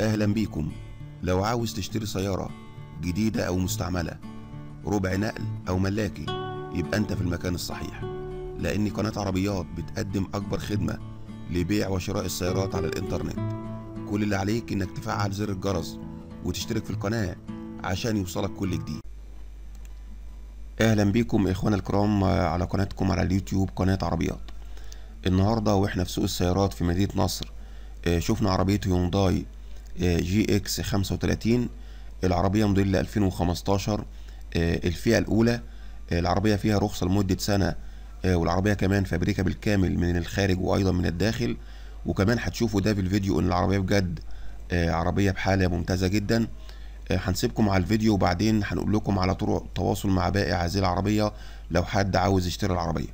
أهلا بيكم لو عاوز تشتري سيارة جديدة أو مستعملة ربع نقل أو ملاكي يبقى أنت في المكان الصحيح لأن قناة عربيات بتقدم أكبر خدمة لبيع وشراء السيارات على الإنترنت كل اللي عليك إنك تفعل زر الجرس وتشترك في القناة عشان يوصلك كل جديد أهلا بيكم إخوانا الكرام على قناتكم على اليوتيوب قناة عربيات النهاردة وإحنا في سوق السيارات في مدينة نصر آه، شفنا عربية هيونداي جي اكس 35 العربية موديل 2015 آه، الفئة الأولى آه، العربية فيها رخصة لمدة سنة آه، والعربية كمان فابريكا بالكامل من الخارج وأيضا من الداخل وكمان هتشوفوا ده في الفيديو إن العربية بجد عربية بحالة ممتازة جدا هنسيبكم على الفيديو وبعدين هنقول لكم على طرق التواصل مع بائع هذه العربية لو حد عاوز يشتري العربية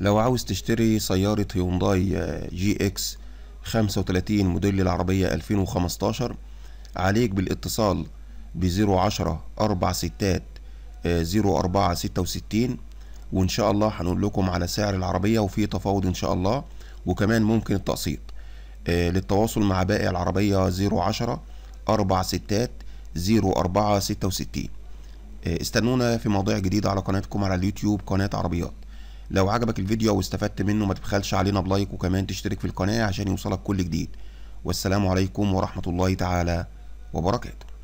لو عاوز تشتري سيارة هيونداي آه، جي اكس 35 موديل العربية 2015 عليك بالاتصال بزيرو 010 أربع ستات آه، زيرو أربعة ستة وستين وإن شاء الله هنقول لكم على سعر العربية وفي تفاوض إن شاء الله وكمان ممكن التقسيط آه، للتواصل مع بائع العربية زيرو عشرة أربع ستات زيرو أربعة ستة وستين استنونا في مواضيع جديدة على قناتكم على اليوتيوب قناة عربيات لو عجبك الفيديو واستفدت منه ما تبخلش علينا بلايك وكمان تشترك في القناة عشان يوصلك كل جديد والسلام عليكم ورحمة الله تعالى وبركاته